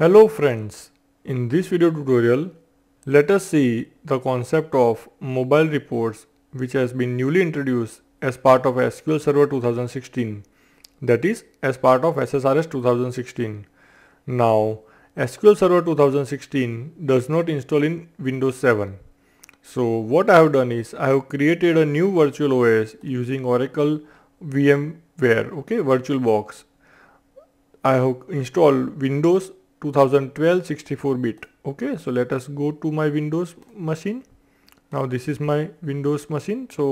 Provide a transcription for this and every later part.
Hello friends, in this video tutorial, let us see the concept of mobile reports which has been newly introduced as part of SQL Server 2016 that is as part of SSRS 2016. Now SQL Server 2016 does not install in Windows 7. So what I have done is I have created a new virtual OS using Oracle VMware okay VirtualBox. I have installed Windows 2012 64 bit okay so let us go to my windows machine now this is my windows machine so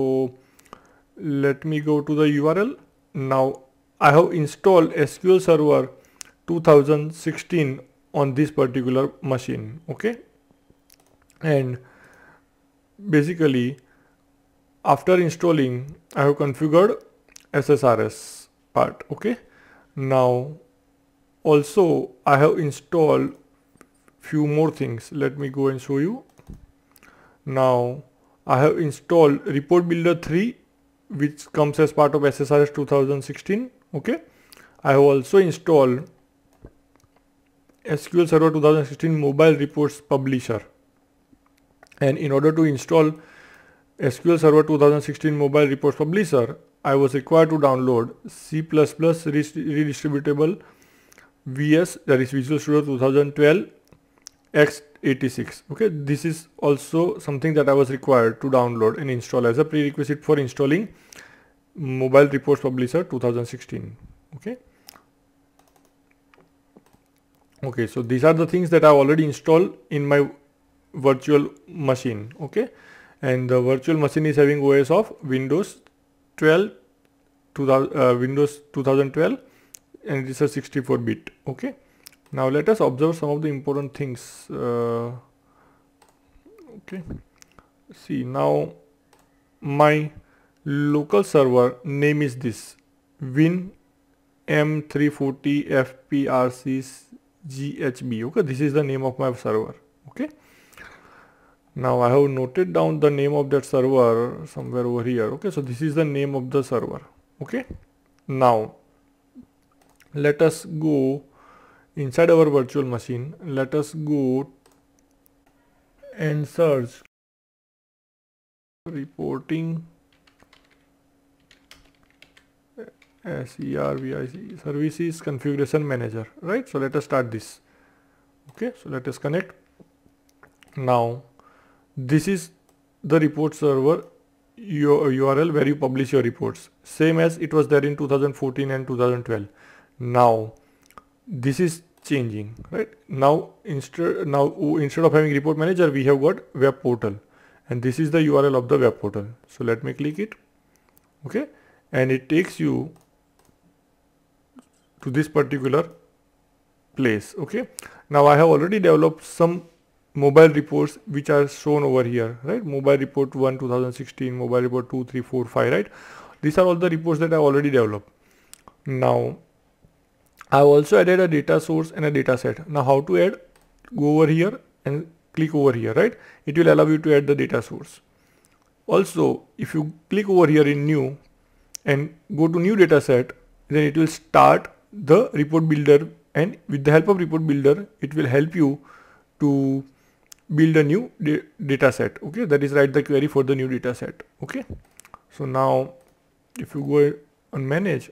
let me go to the url now i have installed sql server 2016 on this particular machine okay and basically after installing i have configured ssrs part okay now also I have installed few more things let me go and show you now I have installed report builder 3 which comes as part of SSRS 2016 okay I have also installed SQL Server 2016 mobile reports publisher and in order to install SQL Server 2016 mobile reports publisher I was required to download C++ redist redistributable VS that is Visual Studio 2012 x86 okay this is also something that I was required to download and install as a prerequisite for installing mobile reports publisher 2016 okay okay so these are the things that I've already installed in my virtual machine okay and the virtual machine is having OS of Windows 12 2000, uh, Windows 2012 and it's a 64 bit okay now let us observe some of the important things uh, okay see now my local server name is this win m340 C S G H B. okay this is the name of my server okay now i have noted down the name of that server somewhere over here okay so this is the name of the server okay now let us go inside our virtual machine let us go and search reporting SERVIC services configuration manager right so let us start this okay so let us connect now this is the report server your URL where you publish your reports same as it was there in 2014 and 2012 now this is changing right now instead now instead of having report manager we have got web portal and this is the url of the web portal so let me click it okay and it takes you to this particular place okay now i have already developed some mobile reports which are shown over here right mobile report 1 2016 mobile report 2 3 4 5 right these are all the reports that i already developed now I've also added a data source and a data set. Now how to add? Go over here and click over here, right? It will allow you to add the data source. Also, if you click over here in new and go to new data set, then it will start the report builder and with the help of report builder, it will help you to build a new data set. Okay, that is write the query for the new data set. Okay, so now if you go and manage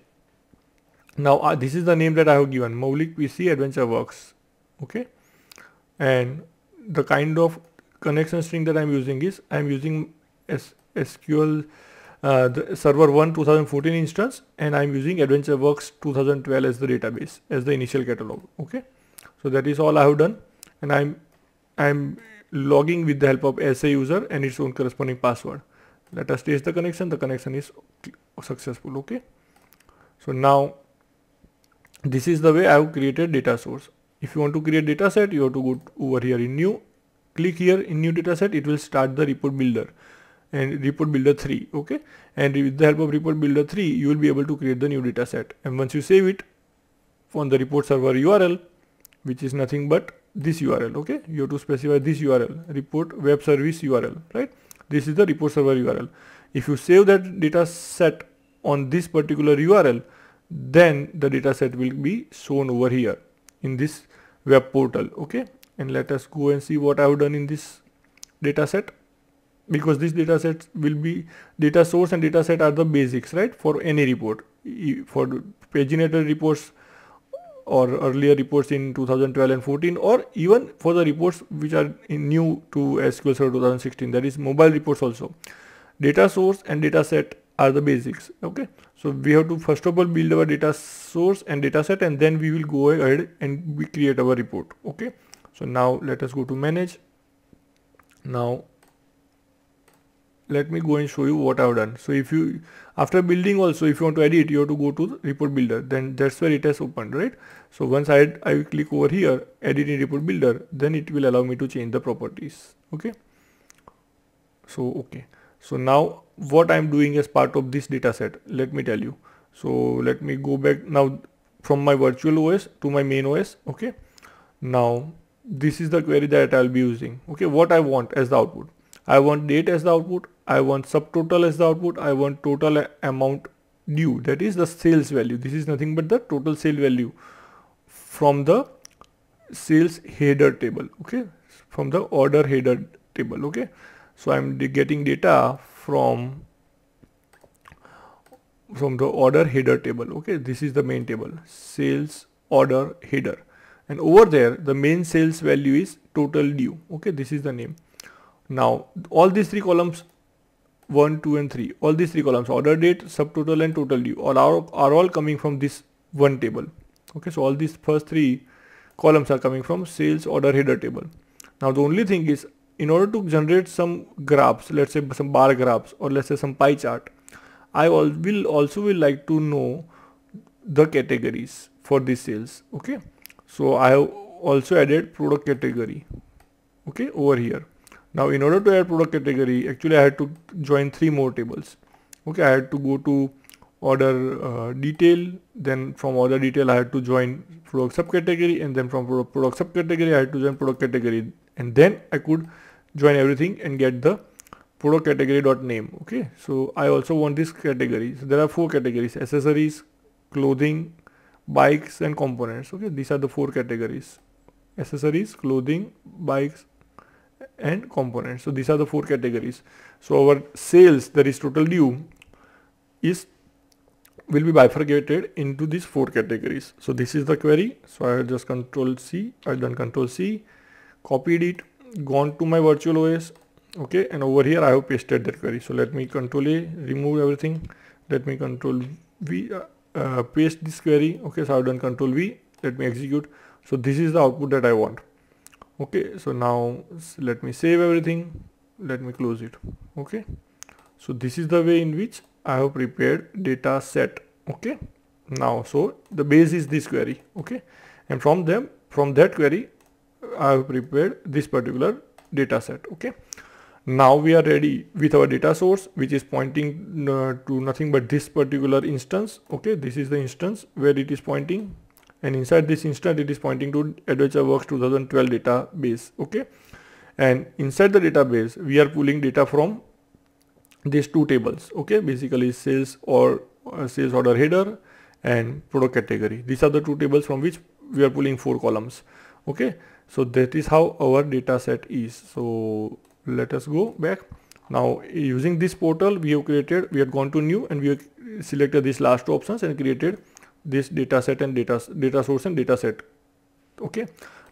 now uh, this is the name that I have given Maulik PC Adventure Works okay and the kind of connection string that I'm using is I'm using S SQL uh, the server 1 2014 instance and I'm using AdventureWorks 2012 as the database as the initial catalog okay so that is all I have done and I'm I'm logging with the help of SA user and its own corresponding password let us test the connection the connection is successful okay so now this is the way I have created data source. If you want to create data set, you have to go over here in new, click here in new data set, it will start the report builder and report builder 3 okay and with the help of report builder 3 you will be able to create the new data set and once you save it on the report server URL which is nothing but this URL okay you have to specify this URL report web service URL right this is the report server URL if you save that data set on this particular URL then the data set will be shown over here in this web portal okay and let us go and see what I have done in this data set because this data set will be data source and data set are the basics right for any report for paginated reports or earlier reports in 2012 and 14 or even for the reports which are new to SQL Server 2016 that is mobile reports also data source and data set are the basics okay so we have to first of all build our data source and data set and then we will go ahead and we create our report okay so now let us go to manage now let me go and show you what I've done so if you after building also if you want to edit you have to go to report builder then that's where it has opened right so once I, I click over here edit in report builder then it will allow me to change the properties okay so okay so now what I'm doing as part of this data set. Let me tell you. So let me go back now from my virtual OS to my main OS. Okay. Now this is the query that I'll be using. Okay. What I want as the output. I want date as the output. I want subtotal as the output. I want total amount due. That is the sales value. This is nothing but the total sale value from the sales header table. Okay. From the order header table. Okay. So I'm getting data from from the order header table okay this is the main table sales order header and over there the main sales value is total due okay this is the name now all these three columns 1 2 and 3 all these three columns order date subtotal and total due all are, are all coming from this one table okay so all these first three columns are coming from sales order header table now the only thing is in order to generate some graphs, let's say some bar graphs or let's say some pie chart, I will also will like to know the categories for these sales. Okay. So I have also added product category. Okay. Over here. Now in order to add product category, actually I had to join three more tables. Okay. I had to go to order uh, detail. Then from order detail, I had to join product subcategory and then from product subcategory, I had to join product category and then I could join everything and get the product category dot name okay so I also want this category so there are four categories accessories clothing bikes and components okay these are the four categories accessories clothing bikes and components so these are the four categories so our sales that is total due is will be bifurcated into these four categories so this is the query so I just control C I done control C copied it gone to my virtual OS okay and over here I have pasted that query so let me control A remove everything let me control V uh, uh, paste this query okay so I've done control V let me execute so this is the output that I want okay so now let me save everything let me close it okay so this is the way in which I have prepared data set okay now so the base is this query okay and from them from that query I have prepared this particular data set okay now we are ready with our data source which is pointing uh, to nothing but this particular instance okay this is the instance where it is pointing and inside this instance it is pointing to AdventureWorks 2012 database okay and inside the database we are pulling data from these two tables okay basically sales or uh, sales order header and product category these are the two tables from which we are pulling four columns okay so that is how our data set is so let us go back now using this portal we have created we have gone to new and we have selected these last two options and created this data set and data data source and data set okay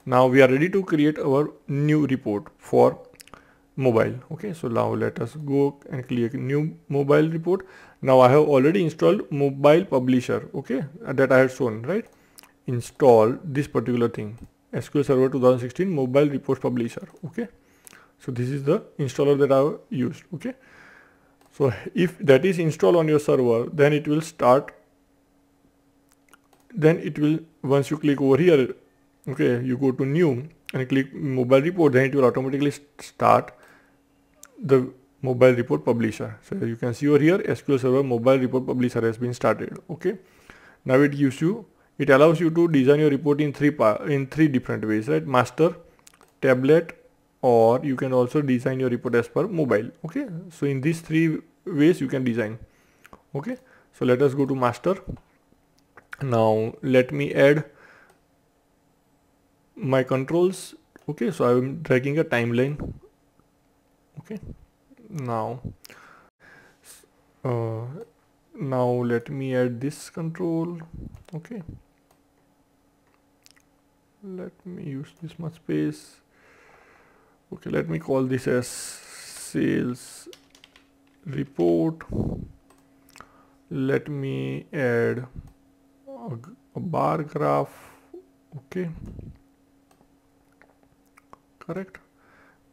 now we are ready to create our new report for mobile okay so now let us go and click new mobile report now i have already installed mobile publisher okay that i have shown right install this particular thing SQL Server 2016 mobile report publisher okay so this is the installer that I have used okay so if that is installed on your server then it will start then it will once you click over here okay you go to new and click mobile report then it will automatically start the mobile report publisher so you can see over here SQL Server mobile report publisher has been started okay now it gives you it allows you to design your report in three in three different ways right master tablet or you can also design your report as per mobile okay so in these three ways you can design okay so let us go to master now let me add my controls okay so I'm dragging a timeline okay now uh, now let me add this control okay let me use this much space okay let me call this as sales report let me add a bar graph okay correct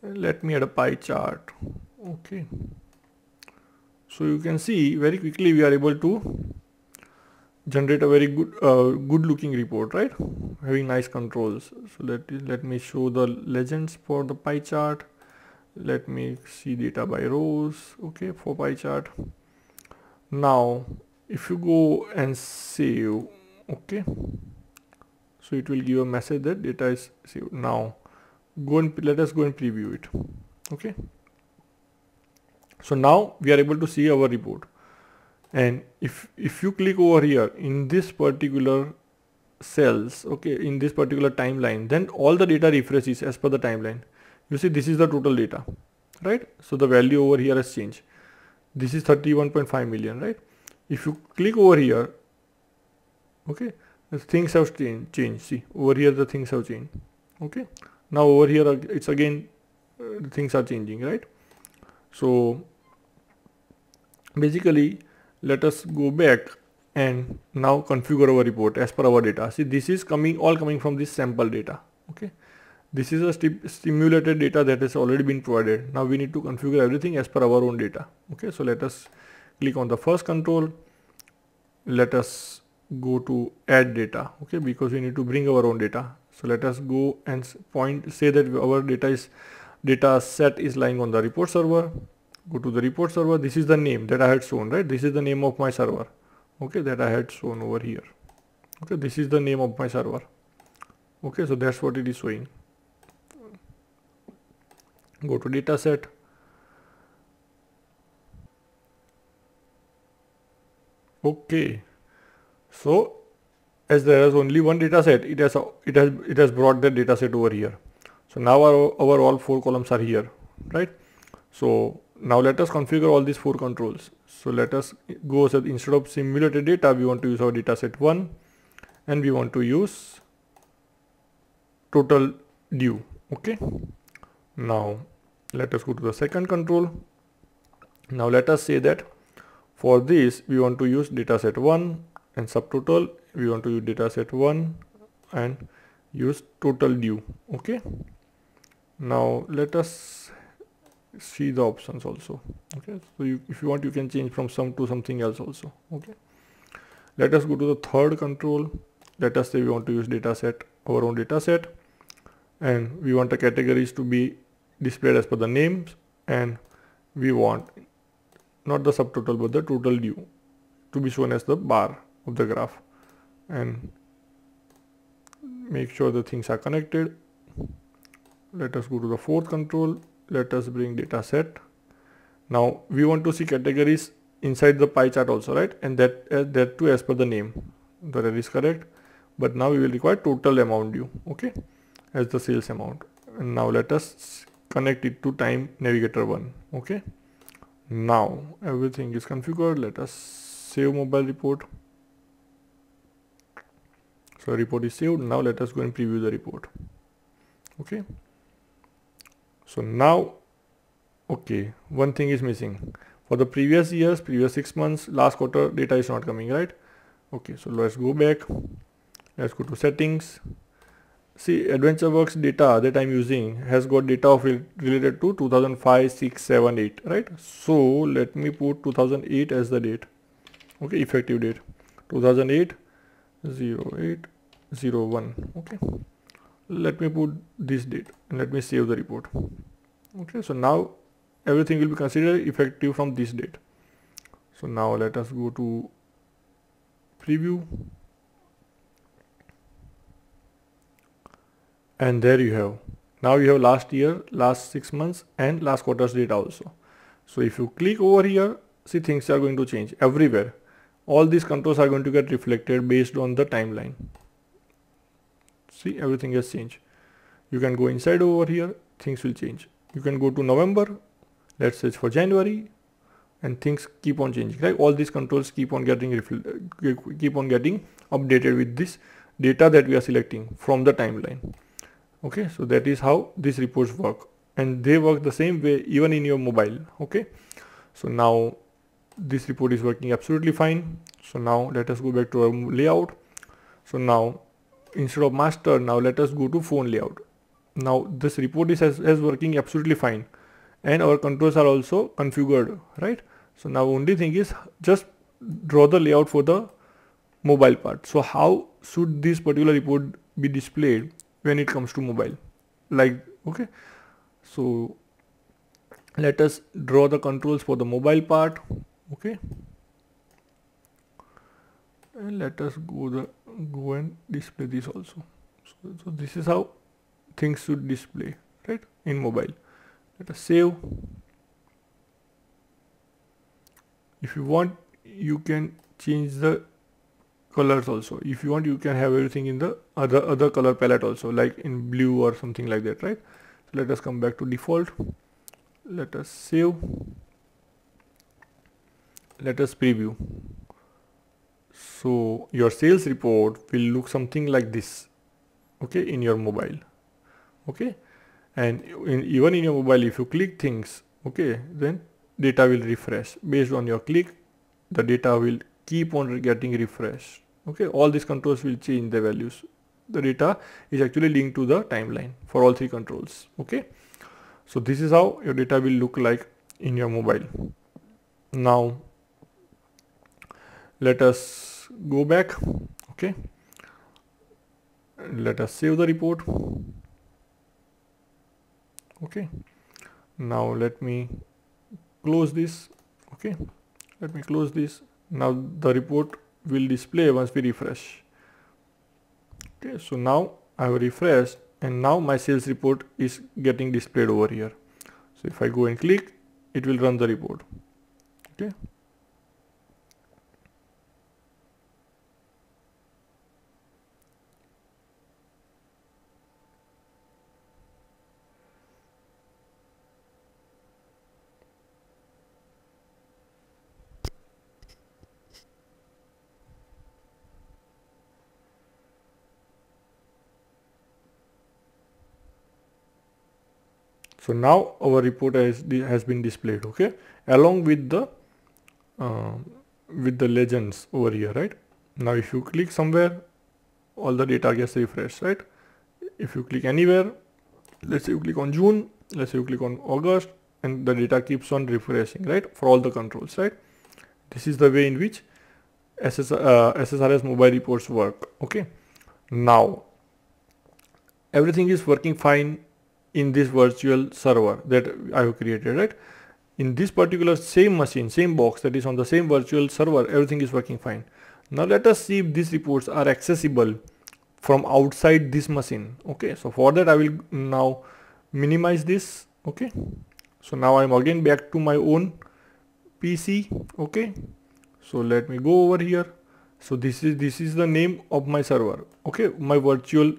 let me add a pie chart okay so you can see very quickly we are able to generate a very good uh, good looking report right having nice controls so let let me show the legends for the pie chart let me see data by rows okay for pie chart now if you go and save okay so it will give a message that data is saved now go and let us go and preview it okay so now we are able to see our report and if if you click over here in this particular cells okay in this particular timeline then all the data refreshes as per the timeline you see this is the total data right so the value over here has changed this is 31.5 million right if you click over here okay things have changed change see over here the things have changed okay now over here uh, it's again uh, things are changing right so basically let us go back and now configure our report as per our data see this is coming all coming from this sample data okay this is a st stimulated data that has already been provided now we need to configure everything as per our own data okay so let us click on the first control let us go to add data okay because we need to bring our own data so let us go and point say that our data is data set is lying on the report server go to the report server this is the name that I had shown right this is the name of my server okay that I had shown over here okay this is the name of my server okay so that's what it is showing go to dataset okay so as there is only one data set it has it has it has brought that data set over here so now our, our all four columns are here right so now let us configure all these four controls so let us go so instead of simulated data we want to use our data set 1 and we want to use total due okay now let us go to the second control now let us say that for this we want to use data set 1 and subtotal we want to use data set 1 and use total due okay now let us see the options also okay so you, if you want you can change from some to something else also okay let us go to the third control let us say we want to use data set our own data set and we want the categories to be displayed as per the names and we want not the subtotal but the total due to be shown as the bar of the graph and make sure the things are connected let us go to the fourth control let us bring data set now we want to see categories inside the pie chart also right and that uh, that too as per the name that is correct but now we will require total amount due okay as the sales amount and now let us connect it to time navigator 1 okay now everything is configured let us save mobile report so report is saved now let us go and preview the report okay so now okay one thing is missing for the previous years previous six months last quarter data is not coming right okay so let's go back let's go to settings see AdventureWorks data that I'm using has got data of related to 2005, 6, 7, 8, right? So let me put 2008 as the date, okay, effective date, 2008, 08, 01, okay let me put this date and let me save the report okay so now everything will be considered effective from this date so now let us go to preview and there you have now you have last year last six months and last quarter's data also so if you click over here see things are going to change everywhere all these controls are going to get reflected based on the timeline see everything has changed you can go inside over here things will change you can go to November let's search for January and things keep on changing right all these controls keep on getting uh, keep on getting updated with this data that we are selecting from the timeline okay so that is how these reports work and they work the same way even in your mobile okay so now this report is working absolutely fine so now let us go back to our layout so now instead of master now let us go to phone layout now this report is working absolutely fine and our controls are also configured right so now only thing is just draw the layout for the mobile part so how should this particular report be displayed when it comes to mobile like okay so let us draw the controls for the mobile part okay and let us go the go and display this also so, so this is how things should display right in mobile let us save if you want you can change the colors also if you want you can have everything in the other other color palette also like in blue or something like that right so let us come back to default let us save let us preview so your sales report will look something like this okay in your mobile okay and in, even in your mobile if you click things okay then data will refresh based on your click the data will keep on getting refreshed okay all these controls will change the values the data is actually linked to the timeline for all three controls okay so this is how your data will look like in your mobile now let us go back okay let us save the report okay now let me close this okay let me close this now the report will display once we refresh okay so now I have refreshed and now my sales report is getting displayed over here so if I go and click it will run the report okay So now our report has, has been displayed, okay, along with the uh, with the legends over here, right? Now if you click somewhere, all the data gets refreshed, right? If you click anywhere, let's say you click on June, let's say you click on August, and the data keeps on refreshing, right? For all the controls, right? This is the way in which SS, uh, SSRS mobile reports work, okay? Now, everything is working fine in this virtual server that I have created right in this particular same machine same box that is on the same virtual server everything is working fine now let us see if these reports are accessible from outside this machine okay so for that I will now minimize this okay so now I'm again back to my own PC okay so let me go over here so this is this is the name of my server okay my virtual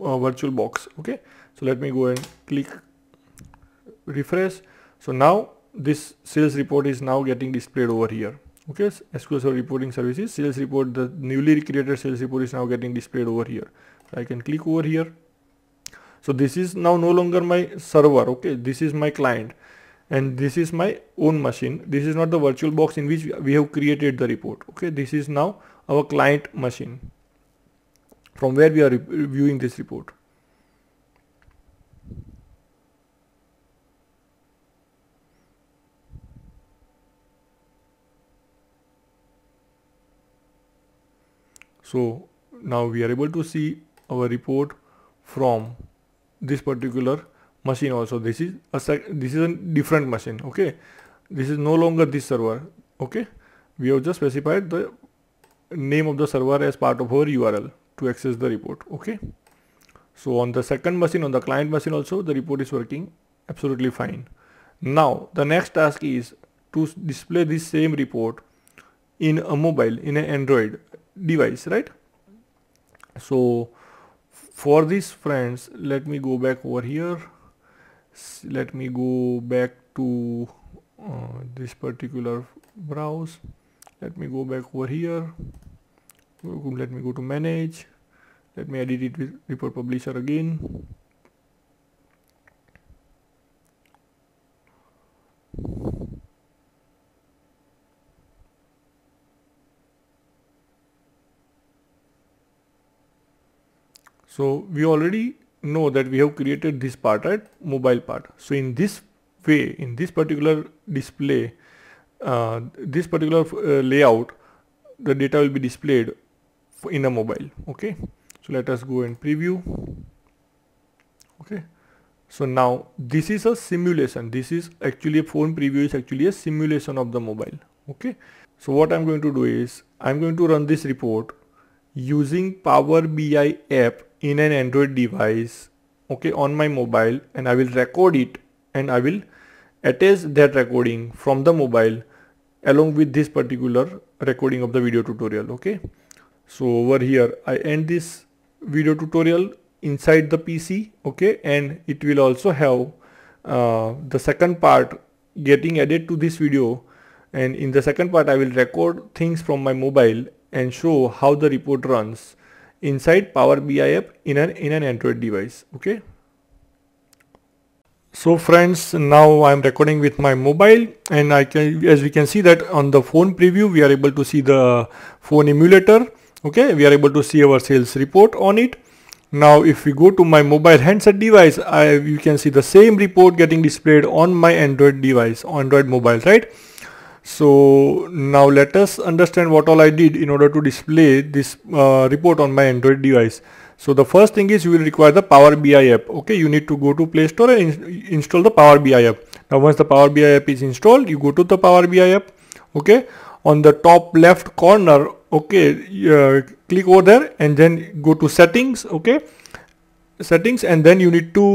uh, virtual box okay so let me go and click refresh so now this sales report is now getting displayed over here okay SQL Server reporting services sales report the newly created sales report is now getting displayed over here so I can click over here so this is now no longer my server okay this is my client and this is my own machine this is not the virtual box in which we have created the report okay this is now our client machine from where we are viewing this report So now we are able to see our report from this particular machine also. This is a this is a different machine. Okay, this is no longer this server. Okay, we have just specified the name of the server as part of our URL to access the report. Okay. So on the second machine, on the client machine also, the report is working absolutely fine. Now the next task is to display this same report in a mobile, in an Android device right so for this friends let me go back over here let me go back to uh, this particular browse let me go back over here let me go to manage let me edit it with report publisher again So we already know that we have created this part, right? Mobile part. So in this way, in this particular display, uh, this particular uh, layout, the data will be displayed in a mobile. Okay. So let us go and preview. Okay. So now this is a simulation. This is actually a phone preview is actually a simulation of the mobile. Okay. So what I'm going to do is I'm going to run this report using Power BI app in an Android device okay on my mobile and I will record it and I will attach that recording from the mobile along with this particular recording of the video tutorial okay so over here I end this video tutorial inside the PC okay and it will also have uh, the second part getting added to this video and in the second part I will record things from my mobile and show how the report runs inside Power BI app in an, in an Android device. Okay. So friends, now I'm recording with my mobile and I can, as we can see that on the phone preview, we are able to see the phone emulator. Okay, we are able to see our sales report on it. Now if we go to my mobile handset device, I, you can see the same report getting displayed on my Android device, Android mobile, right? So now let us understand what all I did in order to display this uh, report on my Android device. So the first thing is you will require the Power BI app. Okay, you need to go to Play Store and in install the Power BI app. Now once the Power BI app is installed, you go to the Power BI app. Okay, on the top left corner, okay, uh, click over there and then go to settings. Okay, settings and then you need to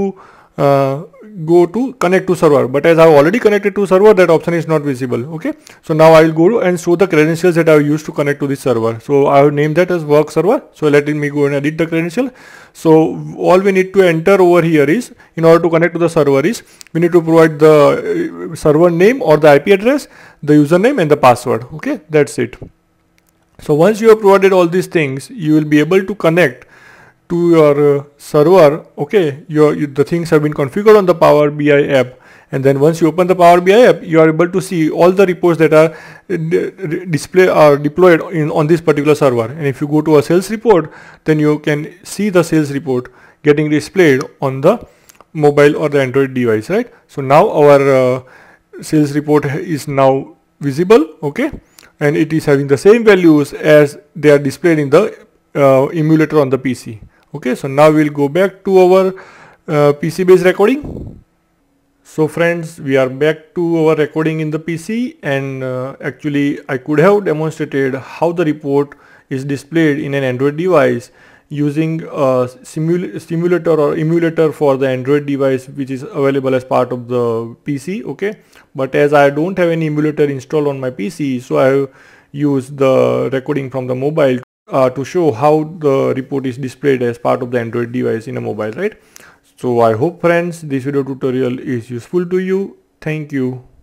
uh, go to connect to server but as I've already connected to server that option is not visible okay so now I will go and show the credentials that I used to connect to this server so I have named that as work server so let me go and edit the credential so all we need to enter over here is in order to connect to the server is we need to provide the uh, server name or the IP address the username and the password okay that's it so once you have provided all these things you will be able to connect to your uh, server okay your you, the things have been configured on the power bi app and then once you open the power bi app you are able to see all the reports that are uh, display are deployed in on this particular server and if you go to a sales report then you can see the sales report getting displayed on the mobile or the android device right so now our uh, sales report is now visible okay and it is having the same values as they are displayed in the uh, emulator on the pc okay so now we'll go back to our uh, pc based recording so friends we are back to our recording in the pc and uh, actually i could have demonstrated how the report is displayed in an android device using a simul simulator or emulator for the android device which is available as part of the pc okay but as i don't have any emulator installed on my pc so i have used the recording from the mobile uh, to show how the report is displayed as part of the Android device in a mobile, right? So I hope friends, this video tutorial is useful to you. Thank you.